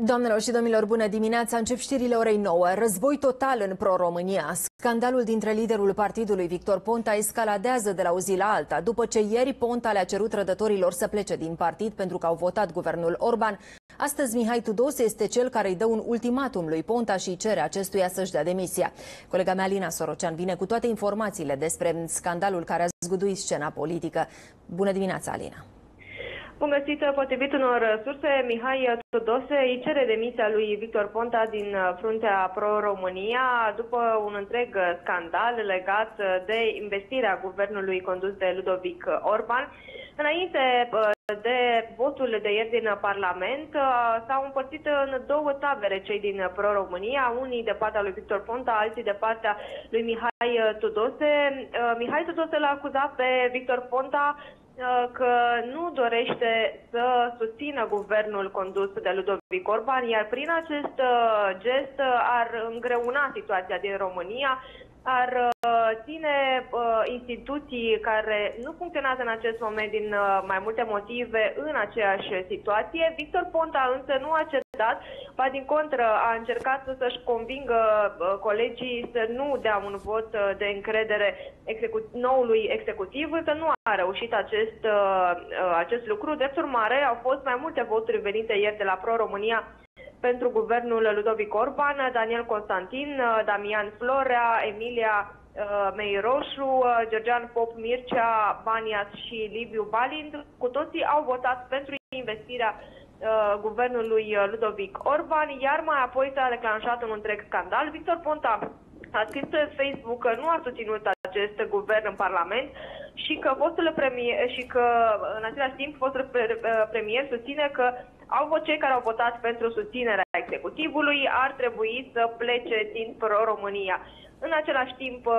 Doamnelor și domnilor, bună dimineața! Încep știrile orei 9. Război total în pro-România. Scandalul dintre liderul partidului Victor Ponta escaladează de la o zi la alta, după ce ieri Ponta le-a cerut rădătorilor să plece din partid pentru că au votat guvernul Orban. Astăzi Mihai Tudose este cel care îi dă un ultimatum lui Ponta și cere acestuia să-și dea demisia. Colega mea Alina Sorocean vine cu toate informațiile despre scandalul care a zguduit scena politică. Bună dimineața, Alina! Bun găsit, potrivit unor surse, Mihai Tudose îi cere demisia lui Victor Ponta din uh, fruntea Pro-România după un întreg uh, scandal legat uh, de investirea guvernului condus de Ludovic Orban. Înainte de votul de ieri din Parlament s-au împărțit în două tabere cei din Pro-România, unii de partea lui Victor Ponta, alții de partea lui Mihai Tudose. Mihai Tudose l-a acuzat pe Victor Ponta Uh, că nu dorește să susțină guvernul condus de Ludovic Orban, iar prin acest uh, gest ar îngreuna situația din România, ar uh, ține instituții care nu funcționează în acest moment din mai multe motive în aceeași situație. Victor Ponta însă nu a cerut dat, ba din contră a încercat să-și convingă colegii să nu dea un vot uh, de încredere execu noului executiv, însă nu a reușit acest, uh, uh, acest lucru. Drept urmare, au fost mai multe voturi venite ieri de la Pro-România pentru guvernul Ludovic Orban, Daniel Constantin, Damian Florea, Emilia Mei Roșu, Georgian Pop, Mircea Banias și Liviu Balint, cu toții au votat pentru investirea Uh, guvernului uh, Ludovic Orban, iar mai apoi s-a declanșat un întreg scandal. Victor Ponta a scris pe Facebook că nu a susținut acest guvern în Parlament și că fostul premier, și că în același timp fostul uh, premier susține că au fost cei care au votat pentru susținerea executivului, ar trebui să plece din pro România. În același timp, uh,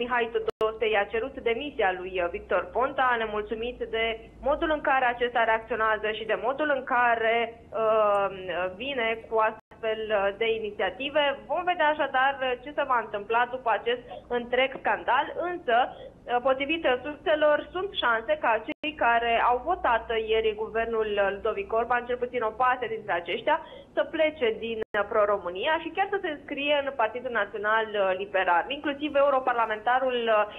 Mihai Tudose i-a cerut demisia lui uh, Victor Ponta, nemulțumit de modul în care acesta reacționează și de modul în care uh, vine cu astfel uh, de inițiative. Vom vedea așadar ce se va întâmpla după acest întreg scandal, însă Potrivit surselor, sunt șanse ca cei care au votat ieri guvernul Ludovic Orban, cel puțin o parte dintre aceștia, să plece din Pro-România și chiar să se înscrie în Partidul Național Liberal. Inclusiv europarlamentarul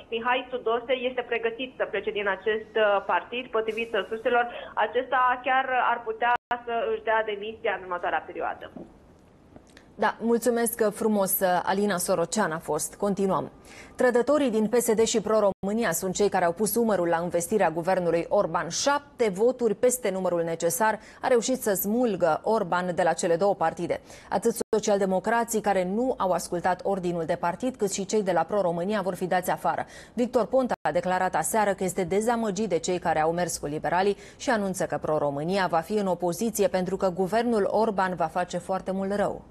Mihai Tudose este pregătit să plece din acest partid. Potrivit surselor, acesta chiar ar putea să își dea demisia în următoarea perioadă. Da, mulțumesc frumos. Alina Sorocean a fost. Continuăm. Trădătorii din PSD și Pro-România sunt cei care au pus umărul la investirea guvernului Orban. Șapte voturi peste numărul necesar a reușit să smulgă Orban de la cele două partide. Atât socialdemocrații care nu au ascultat ordinul de partid, cât și cei de la Pro-România vor fi dați afară. Victor Ponta a declarat aseară că este dezamăgit de cei care au mers cu liberalii și anunță că Pro-România va fi în opoziție pentru că guvernul Orban va face foarte mult rău.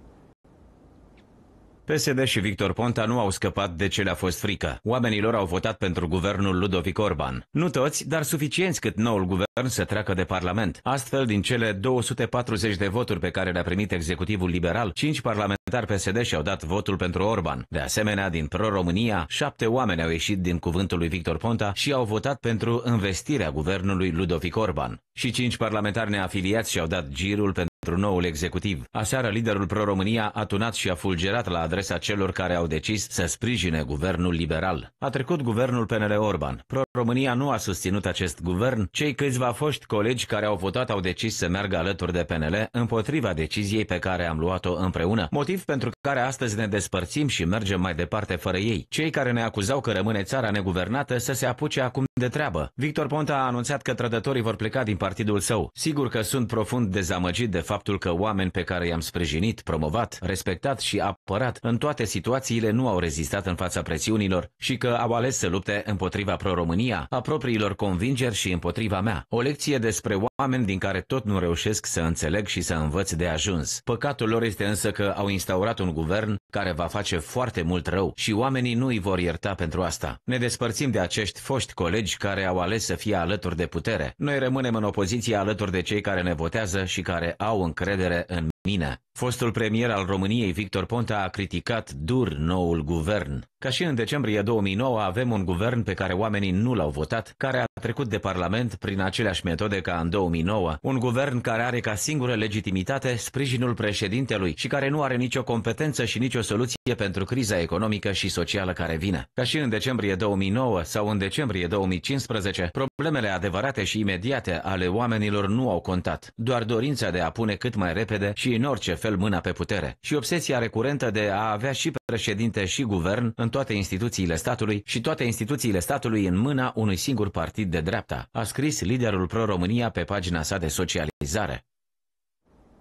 PSD și Victor Ponta nu au scăpat de ce le-a fost frică. Oamenilor au votat pentru guvernul Ludovic Orban. Nu toți, dar suficienți cât noul guvern să treacă de Parlament. Astfel, din cele 240 de voturi pe care le-a primit executivul liberal, 5 parlamentari PSD și-au dat votul pentru Orban. De asemenea, din Pro-România, 7 oameni au ieșit din cuvântul lui Victor Ponta și au votat pentru investirea guvernului Ludovic Orban. Și 5 parlamentari neafiliați și-au dat girul pentru pentru noul executiv. Aseară, liderul pro-România a tunat și a fulgerat la adresa celor care au decis să sprijine guvernul liberal. A trecut guvernul PNL Orban. Pro-România nu a susținut acest guvern. Cei câțiva foști colegi care au votat au decis să meargă alături de PNL împotriva deciziei pe care am luat-o împreună, motiv pentru care astăzi ne despărțim și mergem mai departe fără ei. Cei care ne acuzau că rămâne țara neguvernată să se apuce acum de treabă. Victor Ponta a anunțat că trădătorii vor pleca din partidul său. Sigur că sunt profund dezamăgit de fapt faptul că oameni pe care i-am sprijinit, promovat, respectat și apărat în toate situațiile nu au rezistat în fața presiunilor și că au ales să lupte împotriva pro-România, a propriilor convingeri și împotriva mea. O lecție despre oameni din care tot nu reușesc să înțeleg și să învăț de ajuns. Păcatul lor este însă că au instaurat un guvern care va face foarte mult rău și oamenii nu îi vor ierta pentru asta. Ne despărțim de acești foști colegi care au ales să fie alături de putere. Noi rămânem în opoziție alături de cei care ne votează și care au credere Mină. Fostul premier al României, Victor Ponta, a criticat dur noul guvern. Ca și în decembrie 2009, avem un guvern pe care oamenii nu l-au votat, care a trecut de Parlament prin aceleași metode ca în 2009, un guvern care are ca singură legitimitate sprijinul președintelui și care nu are nicio competență și nicio soluție pentru criza economică și socială care vine. Ca și în decembrie 2009 sau în decembrie 2015, problemele adevărate și imediate ale oamenilor nu au contat, doar dorința de a pune cât mai repede și în orice fel mâna pe putere și obsesia recurentă de a avea și președinte și guvern în toate instituțiile statului și toate instituțiile statului în mâna unui singur partid de dreapta, a scris liderul Pro-România pe pagina sa de socializare.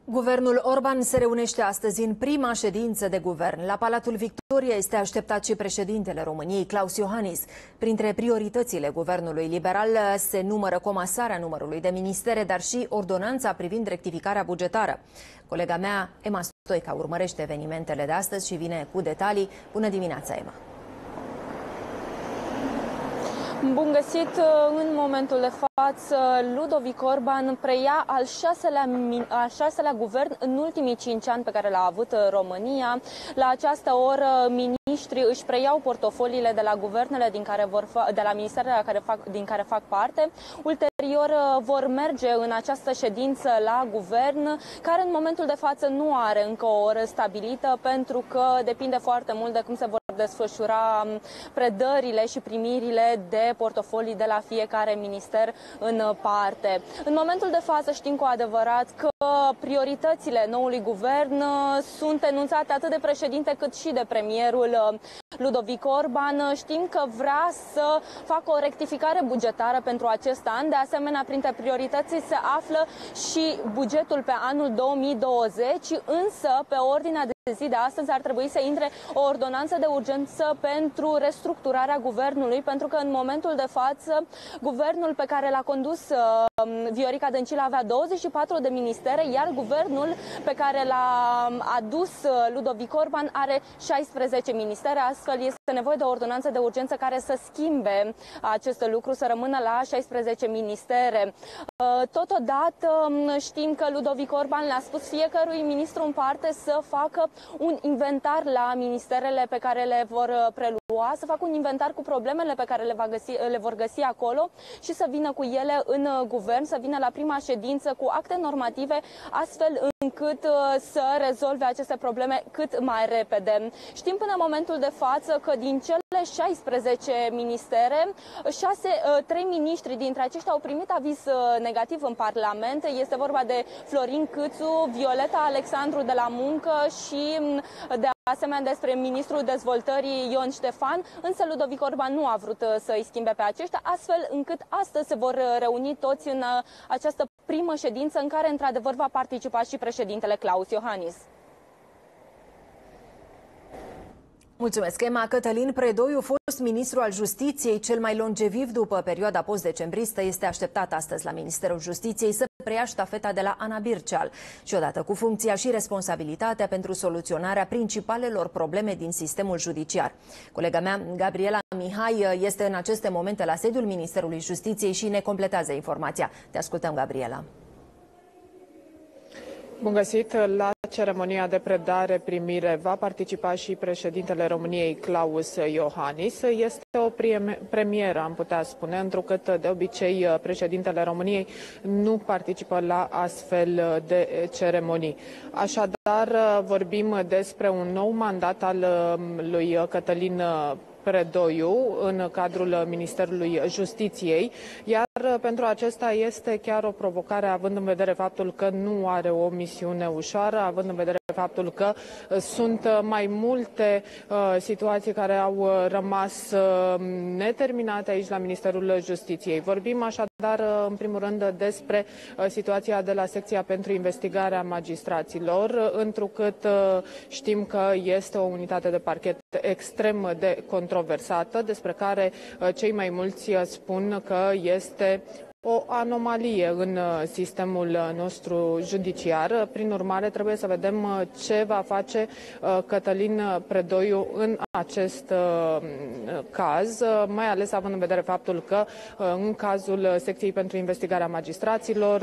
Guvernul Orban se reunește astăzi în prima ședință de guvern. La Palatul Victoria este așteptat și președintele României, Claus Iohannis. Printre prioritățile guvernului liberal se numără comasarea numărului de ministere, dar și ordonanța privind rectificarea bugetară. Colega mea, Emma Stoica, urmărește evenimentele de astăzi și vine cu detalii. Bună dimineața, Emma! Bun găsit! Uh, în momentul de față, Ludovic Orban preia al șaselea, al șaselea guvern în ultimii cinci ani pe care l-a avut uh, România. La această oră, miniștri își preiau portofoliile de la guvernele din care vor fa- de la ministerele care fac, din care fac parte. Ulterior uh, vor merge în această ședință la guvern, care în momentul de față nu are încă o oră stabilită, pentru că depinde foarte mult de cum se vor desfășura um, predările și primirile de portofolii de la fiecare minister în parte. În momentul de față știm cu adevărat că prioritățile noului guvern uh, sunt enunțate atât de președinte cât și de premierul uh, Um, Ludovic Orban. Uh, știm că vrea să facă o rectificare bugetară pentru acest an. De asemenea, printre priorității se află și bugetul pe anul 2020, însă pe ordinea de zi de astăzi ar trebui să intre o ordonanță de urgență pentru restructurarea guvernului, pentru că în momentul de față guvernul pe care l-a condus um, Viorica Dăncilă avea 24 de ministere, iar guvernul pe care l-a um, adus uh, Ludovic Orban are 16 ministere, astfel este nevoie de o ordonanță de urgență care să schimbe acest lucru, să rămână la 16 ministere. Uh, totodată um, știm că Ludovic Orban le-a spus fiecărui ministru în parte să facă un inventar la ministerele pe care le vor uh, prelua, să facă un inventar cu problemele pe care le, va găsi, uh, le vor găsi acolo și să vină cu ele în uh, guvern, să vină la prima ședință cu acte normative, astfel încât să rezolve aceste probleme cât mai repede. Știm până în momentul de față că din cele 16 ministere, 6, 3 miniștri dintre aceștia au primit aviz negativ în Parlament. Este vorba de Florin Câțu, Violeta Alexandru de la Muncă și vorbim de asemenea despre ministrul dezvoltării Ion Ștefan, însă Ludovic Orban nu a vrut uh, să-i schimbe pe aceștia, astfel încât astăzi se vor uh, reuni toți în uh, această primă ședință în care într-adevăr va participa și președintele Claus Iohannis. Mulțumesc, Emma. Cătălin Predoiu, fost ministru al Justiției, cel mai longeviv după perioada post-decembristă, este așteptat astăzi la Ministerul Justiției să preia ștafeta de la Ana Birceal și odată cu funcția și responsabilitatea pentru soluționarea principalelor probleme din sistemul judiciar. Colega mea, Gabriela Mihai, este în aceste momente la sediul Ministerului Justiției și ne completează informația. Te ascultăm, Gabriela. Bun găsit! La ceremonia de predare-primire va participa și președintele României, Claus Iohannis. Este o premieră, am putea spune, întrucât de obicei președintele României nu participă la astfel de ceremonii. Așadar, vorbim despre un nou mandat al lui Cătălin Predoiu în cadrul Ministerului Justiției, iar pentru acesta este chiar o provocare având în vedere faptul că nu are o misiune ușoară, având în vedere faptul că uh, sunt uh, mai multe uh, situații care au rămas neterminate aici la Ministerul Justiției. Vorbim așadar, în primul rând, despre situația de la secția pentru investigarea magistraților, întrucât știm că este o unitate de parchet extrem de controversată, despre care cei mai mulți spun că este o anomalie în uh, sistemul uh, nostru judiciar. Prin urmare, trebuie să vedem uh, ce va face Cătălin Predoiu în acest caz, mai ales având în vedere faptul că în cazul secției pentru investigarea magistraților,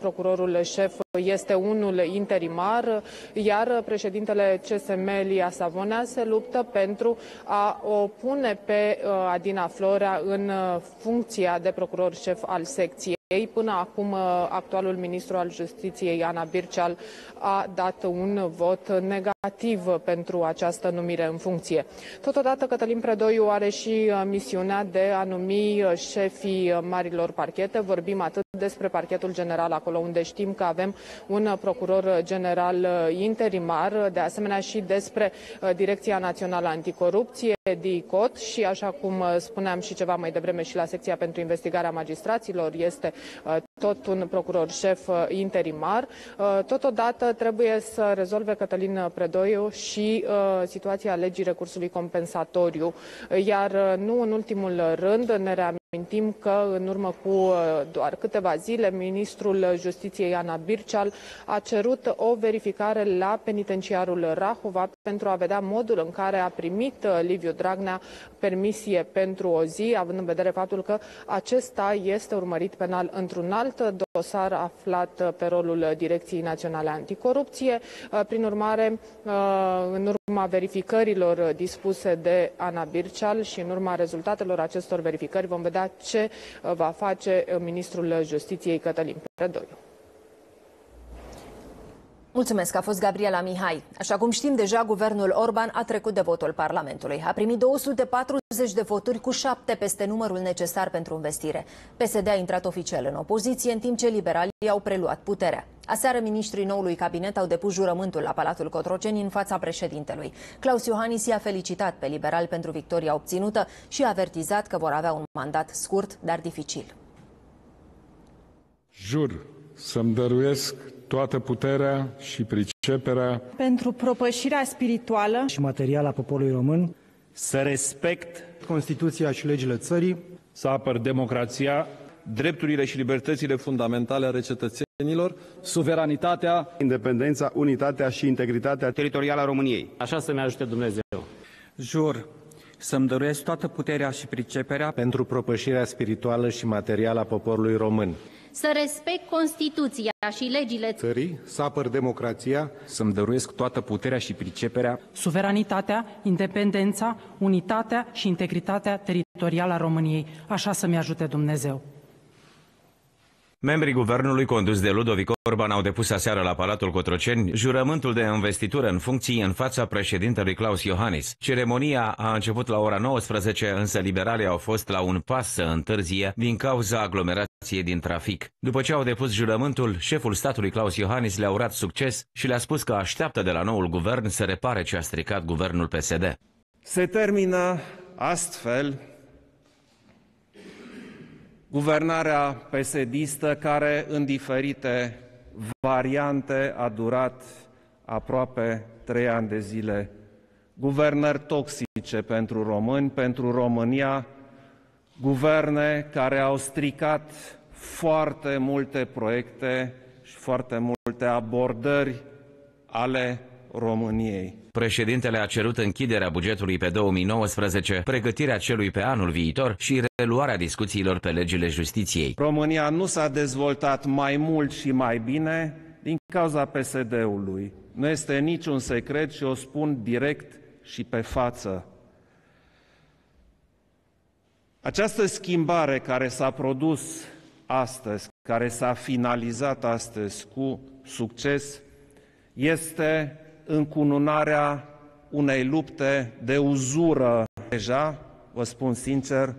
procurorul șef este unul interimar, iar președintele CSM Lia Savonea se luptă pentru a o pune pe uh, Adina Florea în uh, funcția de procuror șef al secției. Ei, până acum, uh, actualul ministru al justiției, Ana Birceal, a dat un vot negativ motiv pentru această numire în funcție. Totodată, Cătălin Predoiu are și uh, misiunea de a numi uh, șefii uh, marilor parchete. Vorbim atât despre parchetul general, acolo unde știm că avem un procuror general interimar, de asemenea și despre Direcția Națională Anticorupție, DICOT și așa cum spuneam și ceva mai devreme și la secția pentru investigarea magistraților este tot un procuror șef interimar. Totodată trebuie să rezolve Cătălin Predoiu Doiu și uh, situația legii recursului compensatoriu. Iar uh, nu în ultimul rând ne reamintim Amintim că în urmă cu uh, doar câteva zile, ministrul Justiției Ana Birceal a cerut o verificare la penitenciarul Rahova pentru a vedea modul în care a primit uh, Liviu Dragnea permisie pentru o zi, având în vedere faptul că acesta este urmărit penal într-un alt dosar aflat uh, pe rolul Direcției Naționale Anticorupție. Prin urmare, în urma verificărilor dispuse de Ana Birceal și în urma rezultatelor acestor verificări vom vedea ce uh, va face uh, ministrul uh, Justiției Cătălin Predoiu. Mulțumesc, a fost Gabriela Mihai. Așa cum știm deja, guvernul Orban a trecut de votul Parlamentului. A primit 240 de voturi cu 7 peste numărul necesar pentru investire. PSD a intrat oficial în opoziție, în timp ce liberalii au preluat puterea. Aseară, ministrii noului cabinet au depus jurământul la Palatul Cotroceni în fața președintelui. Claus Iohannis i-a felicitat pe liberal pentru victoria obținută și a avertizat că vor avea un mandat scurt, dar dificil. Jur să-mi dăruiesc toată puterea și priceperea pentru propășirea spirituală și materială a poporului român, să respect Constituția și legile țării, să apăr democrația, drepturile și libertățile fundamentale ale cetățenilor, suveranitatea, independența, unitatea și integritatea teritorială a României. Așa să ne ajute Dumnezeu. Jur să-mi doresc toată puterea și priceperea pentru propășirea spirituală și materială a poporului român să respect Constituția și legile țării, să apăr democrația, să-mi dăruiesc toată puterea și priceperea, suveranitatea, independența, unitatea și integritatea teritorială a României. Așa să-mi ajute Dumnezeu. Membrii guvernului condus de Ludovic Orban au depus aseară la Palatul Cotroceni jurământul de investitură în funcții în fața președintelui Claus Iohannis. Ceremonia a început la ora 19, însă liberalii au fost la un pas să întârzie din cauza aglomerației din trafic. După ce au depus jurământul, șeful statului Claus Iohannis le-a urat succes și le-a spus că așteaptă de la noul guvern să repare ce a stricat guvernul PSD. Se termină astfel guvernarea pesedistă care în diferite variante a durat aproape trei ani de zile. Guvernări toxice pentru români, pentru România, guverne care au stricat foarte multe proiecte și foarte multe abordări ale României. Președintele a cerut închiderea bugetului pe 2019, pregătirea celui pe anul viitor și reluarea discuțiilor pe legile justiției. România nu s-a dezvoltat mai mult și mai bine din cauza PSD-ului. Nu este niciun secret și o spun direct și pe față. Această schimbare care s-a produs astăzi, care s-a finalizat astăzi cu succes, este încununarea unei lupte de uzură. Deja, vă spun sincer,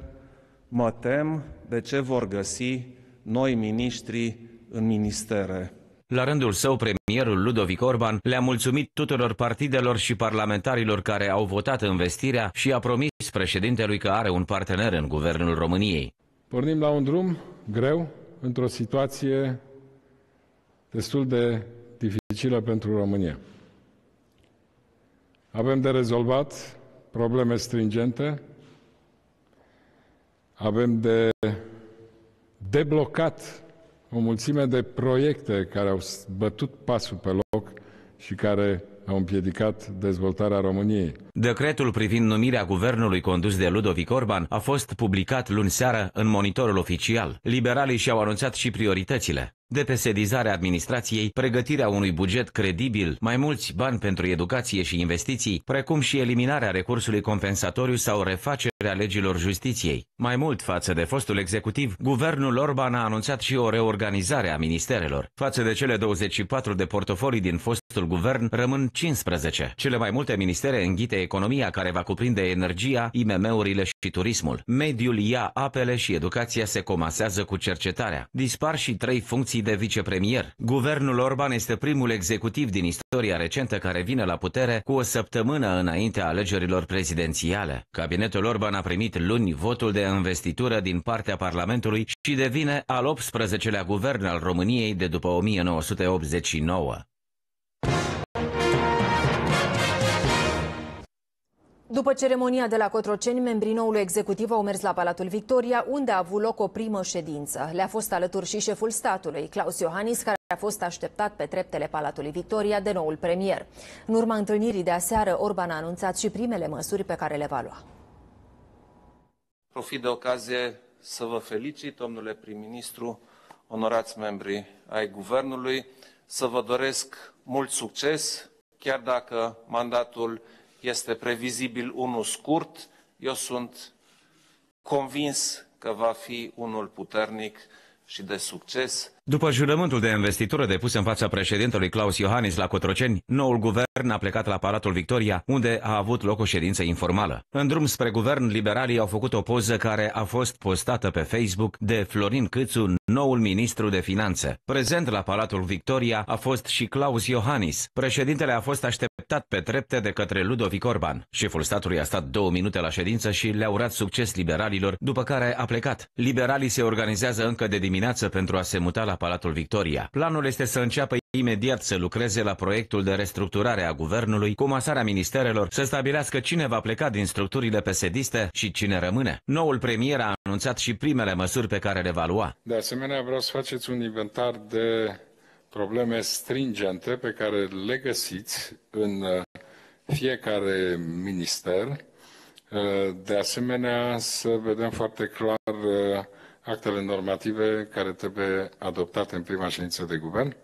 mă tem de ce vor găsi noi miniștri în ministere. La rândul său, premierul Ludovic Orban le-a mulțumit tuturor partidelor și parlamentarilor care au votat investirea și a promis președintelui că are un partener în guvernul României. Pornim la un drum greu, într-o situație destul de dificilă pentru România. Avem de rezolvat probleme stringente, avem de deblocat o mulțime de proiecte care au bătut pasul pe loc și care au împiedicat dezvoltarea României. Decretul privind numirea guvernului condus de Ludovic Orban a fost publicat luni seară în monitorul oficial. Liberalii și-au anunțat și prioritățile. Depesedizarea administrației, pregătirea unui buget credibil, mai mulți bani pentru educație și investiții, precum și eliminarea recursului compensatoriu sau refacerea legilor justiției. Mai mult față de fostul executiv, guvernul Orban a anunțat și o reorganizare a ministerelor. Față de cele 24 de portofolii din fostul guvern, rămân 15. Cele mai multe ministere înghite economia care va cuprinde energia, IMM-urile și turismul. Mediul ia apele și educația se comasează cu cercetarea. Dispar și trei funcții funcții de vicepremier. Guvernul Orban este primul executiv din istoria recentă care vine la putere cu o săptămână înaintea alegerilor prezidențiale. Cabinetul Orban a primit luni votul de investitură din partea Parlamentului și devine al 18-lea guvern al României de după 1989. După ceremonia de la Cotroceni, membrii noului executiv au mers la Palatul Victoria, unde a avut loc o primă ședință. Le-a fost alături și șeful statului, Claus Iohannis, care a fost așteptat pe treptele Palatului Victoria de noul premier. În urma întâlnirii de aseară, Orban a anunțat și primele măsuri pe care le va lua. Profit de ocazie să vă felicit, domnule prim-ministru, onorați membri ai Guvernului, să vă doresc mult succes, chiar dacă mandatul este previzibil unul scurt, eu sunt convins că va fi unul puternic și de succes după jurământul de investitură depus în fața președintelui Claus Iohannis la Cotroceni, noul guvern a plecat la Palatul Victoria, unde a avut loc o ședință informală. În drum spre guvern, liberalii au făcut o poză care a fost postată pe Facebook de Florin Câțu, noul ministru de finanțe. Prezent la Palatul Victoria a fost și Claus Iohannis. Președintele a fost așteptat pe trepte de către Ludovic Orban. Șeful statului a stat două minute la ședință și le-a urat succes liberalilor, după care a plecat. Liberalii se organizează încă de dimineață pentru a se muta la Palatul Victoria. Planul este să înceapă imediat să lucreze la proiectul de restructurare a guvernului cu masarea ministerelor, să stabilească cine va pleca din structurile pesediste și cine rămâne. Noul premier a anunțat și primele măsuri pe care le va lua. De asemenea, vreau să faceți un inventar de probleme stringente pe care le găsiți în uh, fiecare minister. Uh, de asemenea, să vedem foarte clar uh, actele normative care trebuie adoptate în prima ședință de guvern.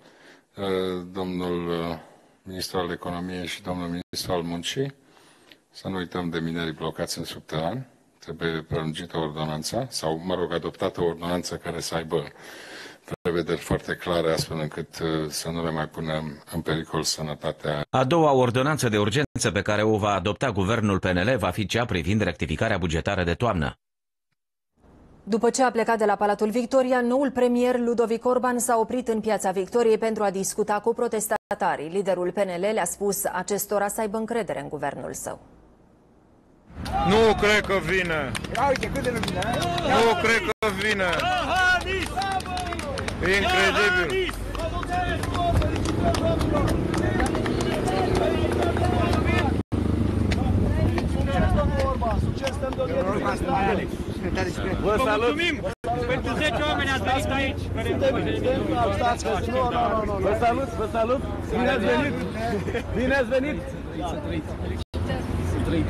Uh, domnul uh, ministru al economiei și domnul ministru al muncii, să nu uităm de minerii blocați în subteran, trebuie prelungită ordonanța sau, mă rog, adoptată o ordonanță care să aibă prevederi foarte clare, astfel încât uh, să nu le mai punem în pericol sănătatea. A doua ordonanță de urgență pe care o va adopta guvernul PNL va fi cea privind rectificarea bugetară de toamnă. După ce a plecat de la Palatul Victoria, noul premier Ludovic Orban s-a oprit în piața Victoriei pentru a discuta cu protestatarii. Liderul PNL le-a spus acestora să aibă încredere în guvernul său. Nu cred că vine! Ia uite cât de Nu eh? cred că vine! Incredibil! Vă, Vă mulțumim pentru 10 oameni ați venit aici. Vă salut, vă salut. Bine ați venit. Bine ați venit.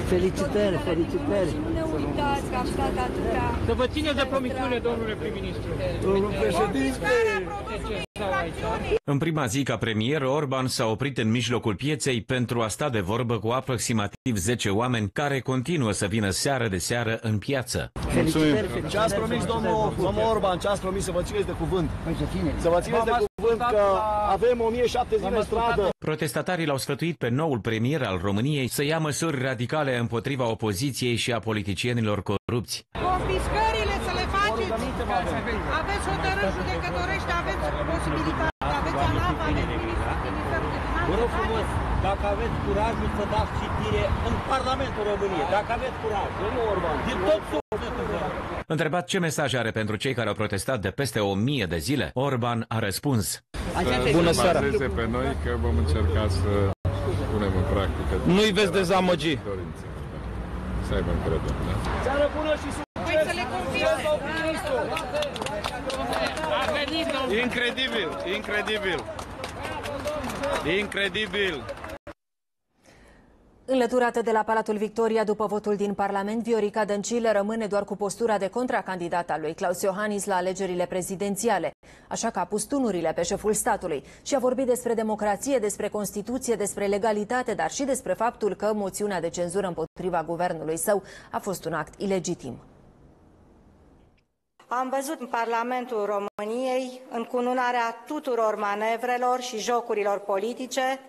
Felicitări, felicitări! Nu ne uitați că am stat atâta... Să vă țineți de promisiune, domnule prim-ministru! Domnul președinte! În prima zi ca premier, Orban s-a oprit în mijlocul pieței pentru a sta de vorbă cu aproximativ 10 oameni care continuă să vină seară de seară în piață. ce ați promis, domnul, domnul Orban, ce ați promis să vă țineți de cuvânt? Să vă țineți de cuvânt că avem 1070 de stradă. Protestatarii l-au sfătuit pe noul premier al României să ia măsuri radicale împotriva opoziției și a politicienilor corupți. Confiscări aveți hotărâri judecătorești, aveți posibilitatea, aveți ANAF, da? aveți Vă rog frumos, dacă aveți curajul să dați citire în Parlamentul României, dacă aveți curaj, din tot sufletul vă Întrebat ce mesaj are pentru cei care au protestat de peste o mie de zile, Orban a răspuns. Bună seara! pe noi că vom încerca să punem în practică. Nu-i veți dezamăgi. Să aibă încredere. Da? Seară bună și Incredibil, incredibil. Incredibil. Înlăturată de la Palatul Victoria după votul din Parlament, Viorica Dăncilă rămâne doar cu postura de contracandidat al lui Claus Iohannis la alegerile prezidențiale. Așa că a pus tunurile pe șeful statului și a vorbit despre democrație, despre Constituție, despre legalitate, dar și despre faptul că moțiunea de cenzură împotriva guvernului său a fost un act ilegitim. Am văzut în Parlamentul României încununarea tuturor manevrelor și jocurilor politice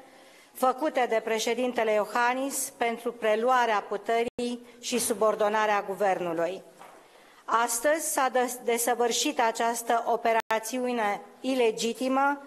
făcute de președintele Iohannis pentru preluarea puterii și subordonarea guvernului. Astăzi s-a desăvârșit această operațiune ilegitimă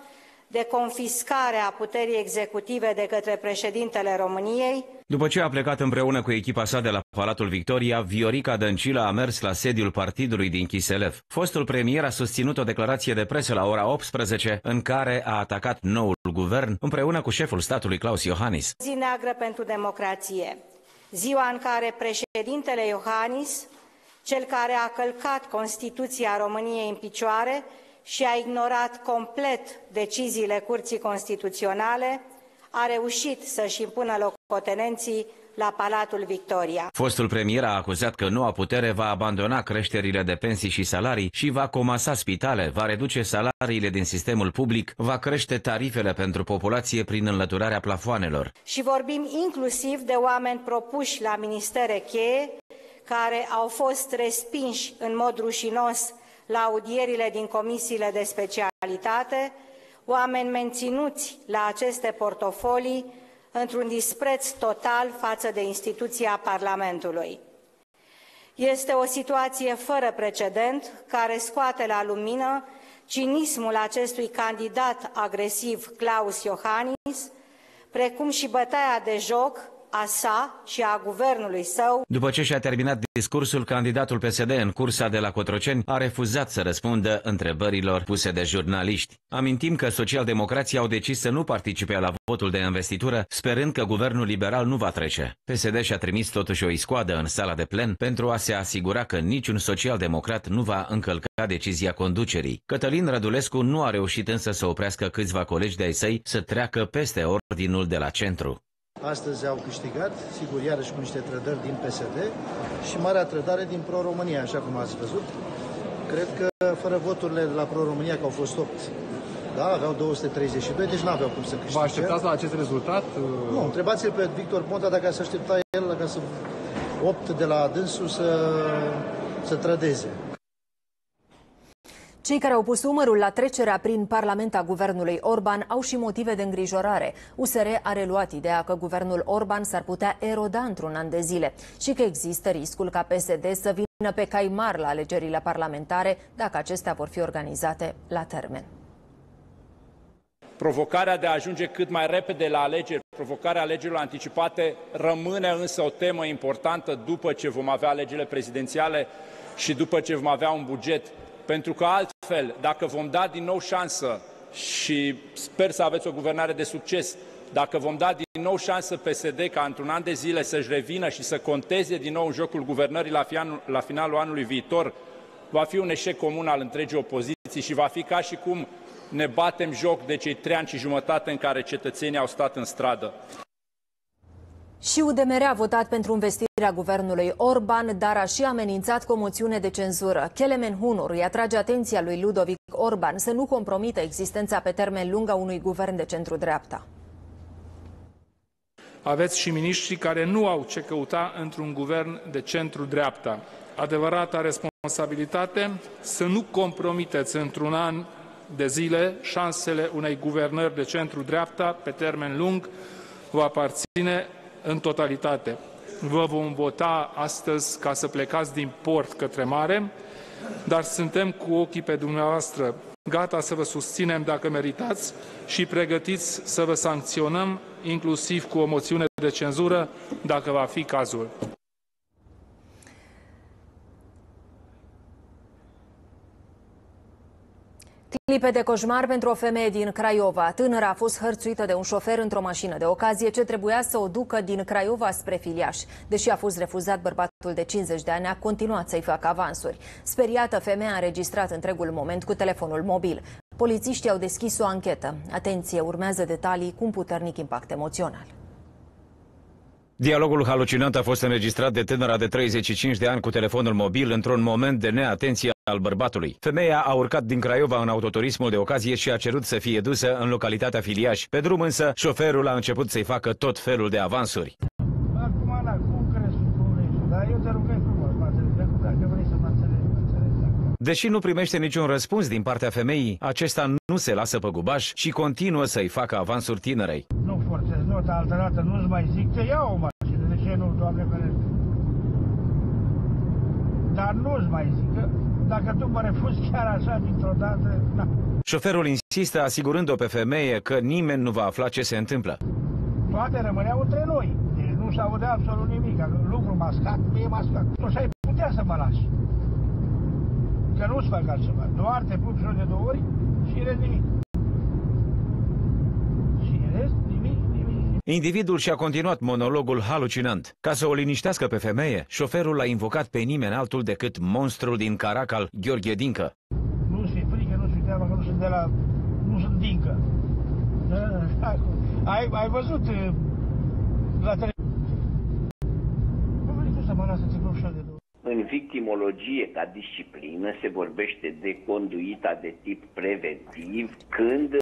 de confiscare a puterii executive de către președintele României. După ce a plecat împreună cu echipa sa de la Palatul Victoria, Viorica Dăncilă a mers la sediul partidului din Chiselev. Fostul premier a susținut o declarație de presă la ora 18 în care a atacat noul guvern împreună cu șeful statului Claus Iohannis. Zi neagră pentru democrație. Ziua în care președintele Iohannis, cel care a călcat Constituția României în picioare, și a ignorat complet deciziile Curții Constituționale, a reușit să-și impună locotenenții la Palatul Victoria. Fostul premier a acuzat că noua putere va abandona creșterile de pensii și salarii și va comasa spitale, va reduce salariile din sistemul public, va crește tarifele pentru populație prin înlăturarea plafoanelor. Și vorbim inclusiv de oameni propuși la ministere cheie, care au fost respinși în mod rușinos la audierile din comisiile de specialitate, oameni menținuți la aceste portofolii într-un dispreț total față de instituția Parlamentului. Este o situație fără precedent care scoate la lumină cinismul acestui candidat agresiv Klaus Iohannis, precum și bătaia de joc a sa și a guvernului său. După ce și-a terminat discursul, candidatul PSD în cursa de la Cotroceni a refuzat să răspundă întrebărilor puse de jurnaliști. Amintim că socialdemocrații au decis să nu participe la votul de investitură, sperând că guvernul liberal nu va trece. PSD și-a trimis totuși o iscoadă în sala de plen pentru a se asigura că niciun socialdemocrat nu va încălca decizia conducerii. Cătălin Radulescu nu a reușit însă să oprească câțiva colegi de-ai săi să treacă peste ordinul de la centru. Astăzi au câștigat, sigur, iarăși cu niște trădări din PSD și marea trădare din Pro-România, așa cum ați văzut. Cred că fără voturile la Pro-România, că au fost 8, da, aveau 232, deci nu aveau cum să câștige. Vă așteptați la acest rezultat? Nu, întrebați-l pe Victor Ponta dacă să aștepta el, dacă să 8 de la dânsul să, să trădeze. Cei care au pus umărul la trecerea prin Parlament a guvernului Orban au și motive de îngrijorare. USR a reluat ideea că guvernul Orban s-ar putea eroda într-un an de zile și că există riscul ca PSD să vină pe cai mari la alegerile parlamentare dacă acestea vor fi organizate la termen. Provocarea de a ajunge cât mai repede la alegeri, provocarea alegerilor anticipate, rămâne însă o temă importantă după ce vom avea alegerile prezidențiale și după ce vom avea un buget pentru că altfel Astfel, dacă vom da din nou șansă și sper să aveți o guvernare de succes, dacă vom da din nou șansă PSD ca într-un an de zile să-și revină și să conteze din nou în jocul guvernării la, fianul, la finalul anului viitor, va fi un eșec comun al întregii opoziții și va fi ca și cum ne batem joc de cei trei ani și jumătate în care cetățenii au stat în stradă. Și UDMR a votat pentru un vestit guvernului Orban, dar a și amenințat cu o moțiune de cenzură. Kelemen Hunor îi atrage atenția lui Ludovic Orban să nu compromită existența pe termen lung a unui guvern de centru-dreapta. Aveți și miniștri care nu au ce căuta într-un guvern de centru-dreapta. Adevărata responsabilitate să nu compromiteți într-un an de zile șansele unei guvernări de centru-dreapta pe termen lung vă aparține în totalitate vă vom vota astăzi ca să plecați din port către mare, dar suntem cu ochii pe dumneavoastră, gata să vă susținem dacă meritați și pregătiți să vă sancționăm, inclusiv cu o moțiune de cenzură, dacă va fi cazul. Clipe de coșmar pentru o femeie din Craiova. Tânăra a fost hărțuită de un șofer într-o mașină de ocazie ce trebuia să o ducă din Craiova spre Filiaș. Deși a fost refuzat, bărbatul de 50 de ani a continuat să-i facă avansuri. Speriată, femeia a înregistrat întregul moment cu telefonul mobil. Polițiștii au deschis o anchetă. Atenție, urmează detalii cu un puternic impact emoțional. Dialogul halucinant a fost înregistrat de tânăra de 35 de ani cu telefonul mobil într-un moment de neatenție al bărbatului. Femeia a urcat din Craiova în autoturismul de ocazie și a cerut să fie dusă în localitatea Filiaș. Pe drum însă, șoferul a început să-i facă tot felul de avansuri. Acum, da, cum crezi, eu te Deși nu primește niciun răspuns din partea femeii, acesta nu se lasă gubaș și continuă să-i facă avansuri tinerei. Toyota altă dată, nu-ți mai zic, te iau o mașină, de ce nu, Doamne ferește? Dar nu-ți mai zic, că dacă tu mă refuzi chiar așa dintr-o dată, na. Da. Șoferul insistă asigurând-o pe femeie că nimeni nu va afla ce se întâmplă. Toate rămâneau între noi, deci nu se audea absolut nimic, lucru mascat, e mascat. Tu și ai putea să mă lași, că nu-ți fac altceva, doar te pup jos de două ori și nimic. Individul și-a continuat monologul halucinant. Ca să o liniștească pe femeie, șoferul l-a invocat pe nimeni altul decât monstrul din Caracal, Gheorghe Dincă. Nu și frică, nu și teamă, că nu sunt de la... nu sunt Dincă. Da, ai, ai văzut eh, la tele... Cum să mă lasă în victimologie, ca disciplină, se vorbește de conduita de tip preventiv, când uh,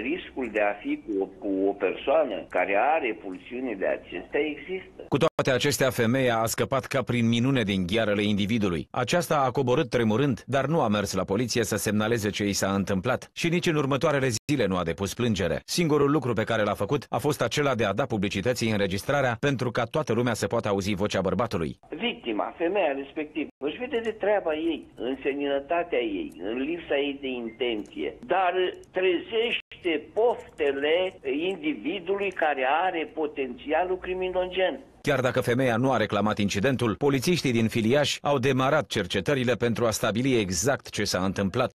riscul de a fi cu, o, cu o persoană care are pulsiune de acestea există toate acestea, femeia a scăpat ca prin minune din ghiarele individului. Aceasta a coborât tremurând, dar nu a mers la poliție să semnaleze ce i s-a întâmplat și nici în următoarele zile nu a depus plângere. Singurul lucru pe care l-a făcut a fost acela de a da publicității înregistrarea pentru ca toată lumea să poată auzi vocea bărbatului. Victima, femeia respectiv, își vede de treaba ei, în seninătatea ei, în lipsa ei de intenție, dar trezește poftele individului care are potențialul criminogen. Chiar dacă femeia nu a reclamat incidentul, polițiștii din Filiaș au demarat cercetările pentru a stabili exact ce s-a întâmplat.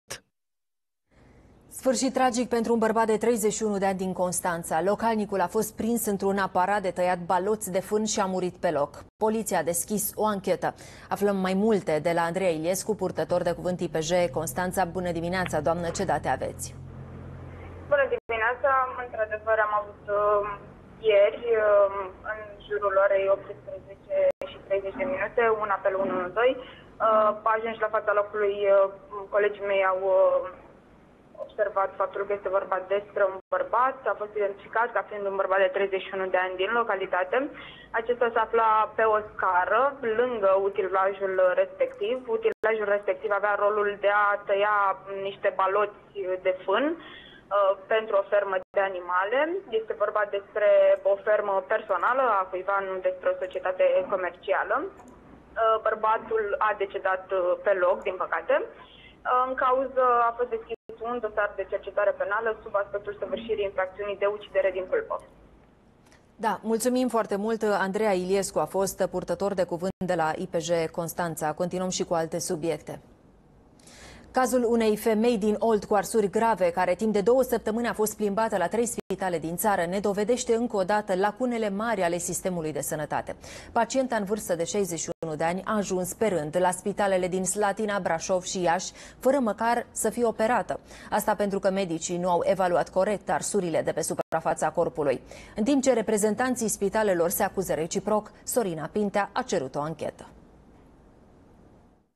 Sfârșit tragic pentru un bărbat de 31 de ani din Constanța. Localnicul a fost prins într-un aparat de tăiat baloți de fân și a murit pe loc. Poliția a deschis o anchetă. Aflăm mai multe de la Andreea Iliescu, purtător de cuvânt IPJ Constanța. Bună dimineața, doamnă, ce date aveți? Bună dimineața, într-adevăr am avut uh, ieri uh, în jurul orei 18 și 30 de minute, un apel 112. Uh, ajungi la fața locului, uh, colegii mei au uh, observat faptul că este vorba despre un bărbat, a fost identificat ca fiind un bărbat de 31 de ani din localitate. Acesta se afla pe o scară, lângă utilajul respectiv. Utilajul respectiv avea rolul de a tăia niște baloți de fân, Uh, pentru o fermă de animale. Este vorba despre o fermă personală a cuiva, nu despre o societate comercială. Uh, bărbatul a decedat uh, pe loc, din păcate. În cauză a fost deschis un dosar de cercetare penală sub aspectul săvârșirii infracțiunii de ucidere din culpă. Da, mulțumim foarte mult. Andreea Iliescu a fost purtător de cuvânt de la IPJ Constanța. Continuăm și cu alte subiecte. Cazul unei femei din Olt cu arsuri grave, care timp de două săptămâni a fost plimbată la trei spitale din țară, ne dovedește încă o dată lacunele mari ale sistemului de sănătate. Pacienta în vârstă de 61 de ani a ajuns pe rând la spitalele din Slatina, Brașov și Iași, fără măcar să fie operată. Asta pentru că medicii nu au evaluat corect arsurile de pe suprafața corpului. În timp ce reprezentanții spitalelor se acuză reciproc, Sorina Pintea a cerut o anchetă.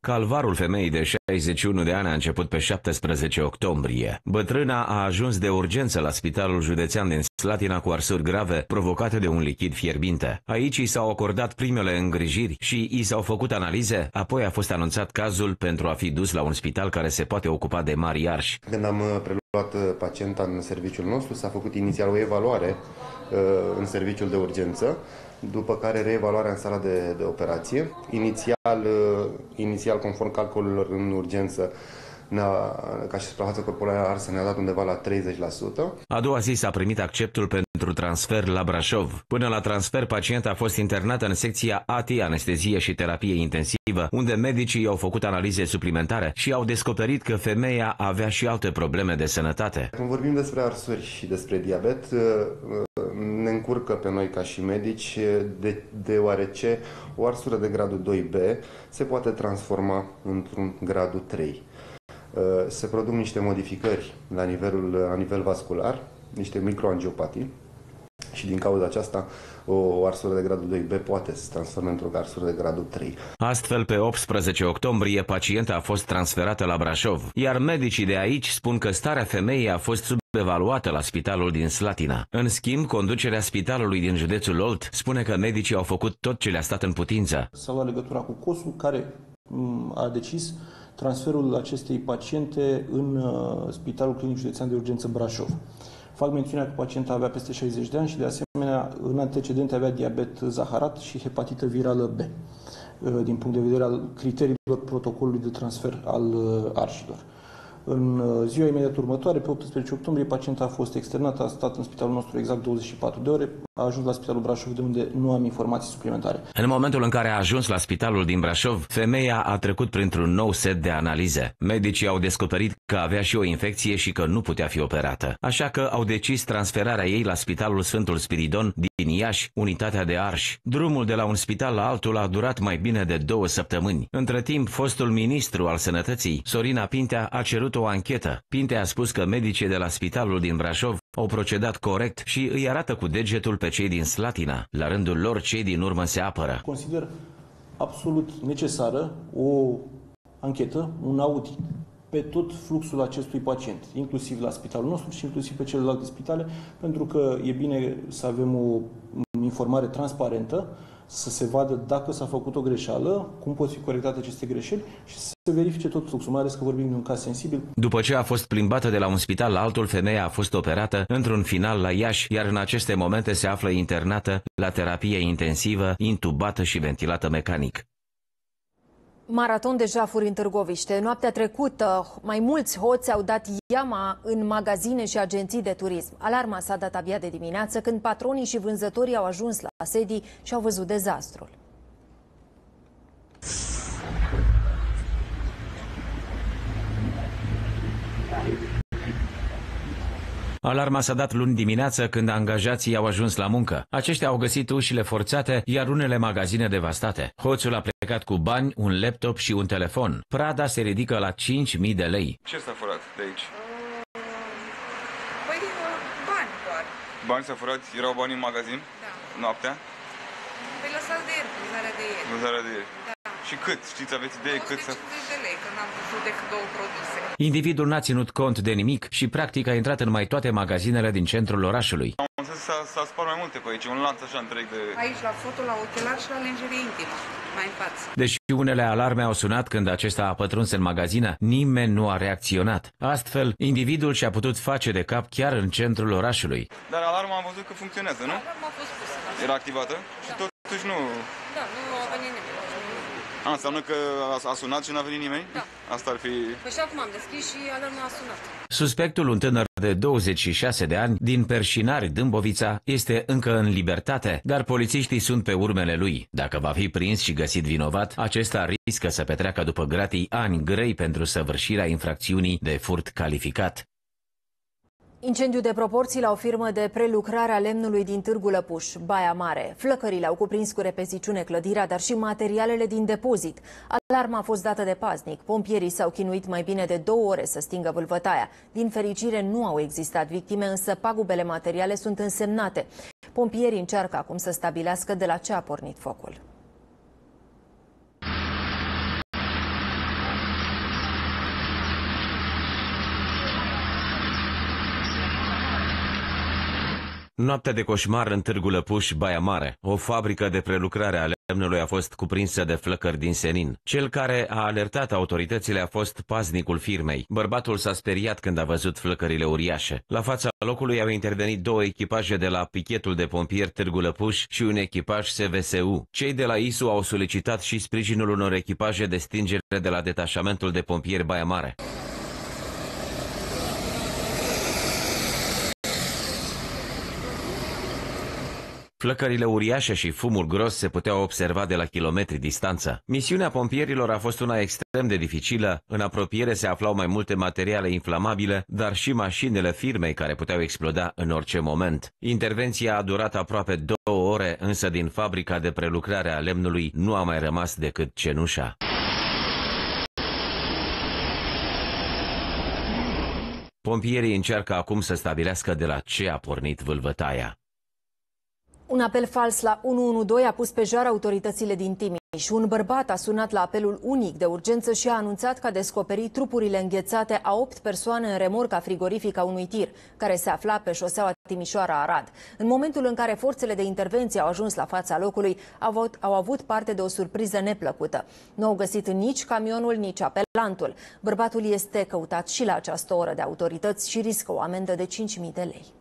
Calvarul femeii de 61 de ani a început pe 17 octombrie. Bătrâna a ajuns de urgență la spitalul județean din Slatina cu arsuri grave provocate de un lichid fierbinte. Aici i s-au acordat primele îngrijiri și i s-au făcut analize, apoi a fost anunțat cazul pentru a fi dus la un spital care se poate ocupa de mari iarși. Când am uh, preluat uh, pacienta în serviciul nostru, s-a făcut inițial o evaluare uh, în serviciul de urgență după care reevaluarea în sala de, de operație. Inițial, ă, inițial, conform calculelor în urgență, ca și suprafață corporală arsă ne-a dat undeva la 30%. A doua zi s-a primit acceptul pentru transfer la Brașov. Până la transfer, pacienta a fost internată în secția ATI anestezie și terapie intensivă, unde medicii i-au făcut analize suplimentare și au descoperit că femeia avea și alte probleme de sănătate. Când vorbim despre arsuri și despre diabet, ă, ă, ne încurcă pe noi ca și medici, de, deoarece o arsură de gradul 2B se poate transforma într-un gradul 3. Uh, se produc niște modificări la, nivelul, la nivel vascular, niște microangiopatii și din cauza aceasta o arsură de gradul 2B poate să se transforme într-o arsură de gradul 3. Astfel, pe 18 octombrie, pacienta a fost transferată la Brașov, iar medicii de aici spun că starea femeii a fost sub evaluată la spitalul din Slatina. În schimb, conducerea spitalului din județul Olt spune că medicii au făcut tot ce le-a stat în putință. S-a luat legătura cu COSU, care mm, a decis transferul acestei paciente în uh, Spitalul Clinic Județean de Urgență Brașov. Fac mențiunea că pacienta avea peste 60 de ani și, de asemenea, în antecedente avea diabet zaharat și hepatită virală B, uh, din punct de vedere al criteriilor protocolului de transfer al uh, arșilor. În uh, ziua imediat următoare, pe 18 octombrie, pacienta a fost externată, a stat în spitalul nostru exact 24 de ore, a ajuns la spitalul Brașov, de unde nu am informații suplimentare. În momentul în care a ajuns la spitalul din Brașov, femeia a trecut printr-un nou set de analize. Medicii au descoperit că avea și o infecție și că nu putea fi operată, așa că au decis transferarea ei la spitalul Sfântul Spiridon din Iași, unitatea de Arș. Drumul de la un spital la altul a durat mai bine de două săptămâni. Între timp, fostul ministru al sănătății, Sorina Pintea, a cerut o anchetă. Pinte a spus că medicii de la spitalul din Brașov au procedat corect și îi arată cu degetul pe cei din Slatina. La rândul lor, cei din urmă se apără. Consider absolut necesară o anchetă, un audit pe tot fluxul acestui pacient, inclusiv la spitalul nostru și inclusiv pe celelalte spitale, pentru că e bine să avem o informare transparentă să se vadă dacă s-a făcut o greșeală, cum pot fi corectate aceste greșeli și să se verifice tot fluxul, mai ales că vorbim de un caz sensibil. După ce a fost plimbată de la un spital la altul, femeia a fost operată într-un final la Iași, iar în aceste momente se află internată la terapie intensivă, intubată și ventilată mecanic. Maraton de jafuri în Târgoviște. Noaptea trecută, mai mulți hoți au dat iama în magazine și agenții de turism. Alarma s-a dat abia de dimineață, când patronii și vânzătorii au ajuns la sedii și au văzut dezastrul. Alarma s-a dat luni dimineață când angajații au ajuns la muncă. Aceștia au găsit ușile forțate, iar unele magazine devastate. Hoțul a plecat plecat cu bani, un laptop și un telefon. Prada se ridică la 5.000 de lei. Ce s-a furat de aici? Păi, uh, bani doar. Bani s-a furat? Erau bani în magazin? Da. Noaptea? Păi lăsați de ieri, vânzarea de ieri. Vânzarea de ieri. Da. Și cât? Știți, aveți idee cât să... de lei, că n-am văzut decât două produse. Individul n-a ținut cont de nimic și practic a intrat în mai toate magazinele din centrul orașului s-a spart mai multe pe aici, un lanț așa întreg de... Aici, la fotul, la ochelar și la lingerie intimă, mai în față. Deși unele alarme au sunat când acesta a pătruns în magazină, nimeni nu a reacționat. Astfel, individul și-a putut face de cap chiar în centrul orașului. Dar alarma am văzut că funcționează, nu? Alarma a fost pusă. Da. Era activată da. și totuși nu... Da, a, ah, înseamnă că a, a sunat și n-a venit nimeni? Da. Asta ar fi... Păi și acum am deschis și alarma a sunat. Suspectul, un tânăr de 26 de ani, din Perșinari, Dâmbovița, este încă în libertate, dar polițiștii sunt pe urmele lui. Dacă va fi prins și găsit vinovat, acesta riscă să petreacă după gratii ani grei pentru săvârșirea infracțiunii de furt calificat. Incendiu de proporții la o firmă de prelucrare a lemnului din Târgu Lăpuș, Baia Mare. Flăcările au cuprins cu repeziciune clădirea, dar și materialele din depozit. Alarma a fost dată de paznic. Pompierii s-au chinuit mai bine de două ore să stingă vâlvătaia. Din fericire, nu au existat victime, însă pagubele materiale sunt însemnate. Pompierii încearcă acum să stabilească de la ce a pornit focul. Noaptea de coșmar în Târgu Lăpuș, Baia Mare, o fabrică de prelucrare a lemnului a fost cuprinsă de flăcări din senin. Cel care a alertat autoritățile a fost paznicul firmei. Bărbatul s-a speriat când a văzut flăcările uriașe. La fața locului au intervenit două echipaje de la pichetul de pompieri Târgu Lăpuș și un echipaj SVSU. Cei de la ISU au solicitat și sprijinul unor echipaje de stingere de la detașamentul de pompieri Baia Mare. Flăcările uriașe și fumul gros se puteau observa de la kilometri distanță. Misiunea pompierilor a fost una extrem de dificilă, în apropiere se aflau mai multe materiale inflamabile, dar și mașinile firmei care puteau exploda în orice moment. Intervenția a durat aproape două ore, însă din fabrica de prelucrare a lemnului nu a mai rămas decât cenușa. Pompierii încearcă acum să stabilească de la ce a pornit vâlvătaia. Un apel fals la 112 a pus pe jar autoritățile din Timiș. Un bărbat a sunat la apelul unic de urgență și a anunțat că a descoperit trupurile înghețate a 8 persoane în remorca frigorifică a unui tir, care se afla pe șoseaua Timișoara-Arad. În momentul în care forțele de intervenție au ajuns la fața locului, au avut, au avut parte de o surpriză neplăcută. Nu au găsit nici camionul, nici apelantul. Bărbatul este căutat și la această oră de autorități și riscă o amendă de 5.000 de lei.